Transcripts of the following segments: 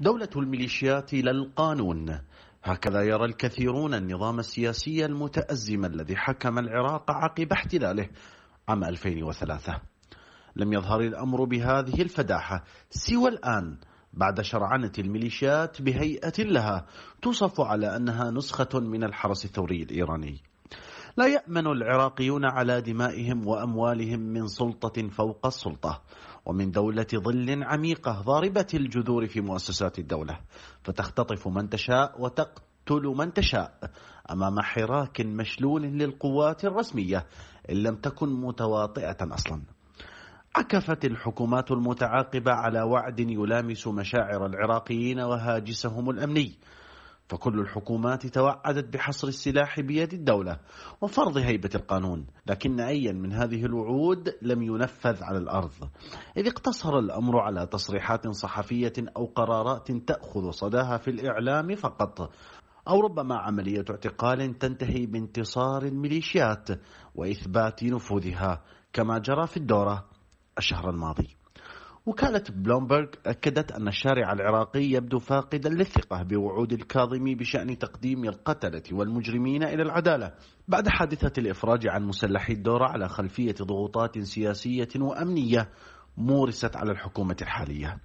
دولة الميليشيات لا القانون هكذا يرى الكثيرون النظام السياسي المتأزم الذي حكم العراق عقب احتلاله عام 2003 لم يظهر الأمر بهذه الفداحة سوى الآن بعد شرعنة الميليشيات بهيئة لها توصف على أنها نسخة من الحرس الثوري الإيراني لا يأمن العراقيون على دمائهم وأموالهم من سلطة فوق السلطة ومن دولة ظل عميقة ضاربة الجذور في مؤسسات الدولة فتختطف من تشاء وتقتل من تشاء أمام حراك مشلول للقوات الرسمية إن لم تكن متواطئة أصلا عكفت الحكومات المتعاقبة على وعد يلامس مشاعر العراقيين وهاجسهم الأمني فكل الحكومات توعدت بحصر السلاح بيد الدولة وفرض هيبة القانون لكن أيا من هذه الوعود لم ينفذ على الأرض إذ اقتصر الأمر على تصريحات صحفية أو قرارات تأخذ صداها في الإعلام فقط أو ربما عملية اعتقال تنتهي بانتصار الميليشيات وإثبات نفوذها كما جرى في الدورة الشهر الماضي وكالة بلومبرغ أكدت أن الشارع العراقي يبدو فاقدا للثقة بوعود الكاظمي بشأن تقديم القتلة والمجرمين إلى العدالة بعد حادثة الإفراج عن مسلحي الدورة على خلفية ضغوطات سياسية وأمنية مورست على الحكومة الحالية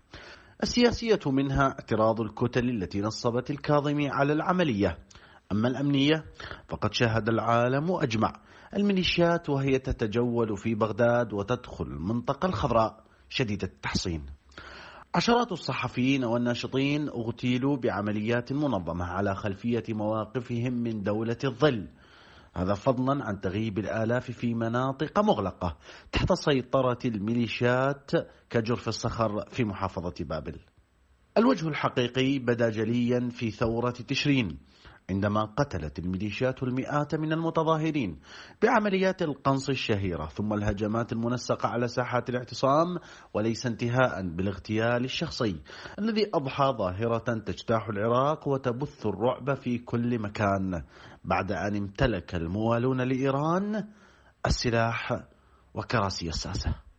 السياسية منها اعتراض الكتل التي نصبت الكاظمي على العملية أما الأمنية فقد شاهد العالم أجمع الميليشيات وهي تتجول في بغداد وتدخل المنطقة الخضراء شديدة التحصين عشرات الصحفيين والناشطين اغتيلوا بعمليات منظمة على خلفية مواقفهم من دولة الظل هذا فضلا عن تغييب الآلاف في مناطق مغلقة تحت سيطرة الميليشيات كجرف الصخر في محافظة بابل الوجه الحقيقي بدا جليا في ثورة تشرين عندما قتلت الميليشيات المئات من المتظاهرين بعمليات القنص الشهيرة ثم الهجمات المنسقة على ساحات الاعتصام وليس انتهاء بالاغتيال الشخصي الذي أضحى ظاهرة تجتاح العراق وتبث الرعب في كل مكان بعد أن امتلك الموالون لإيران السلاح وكراسي الساسه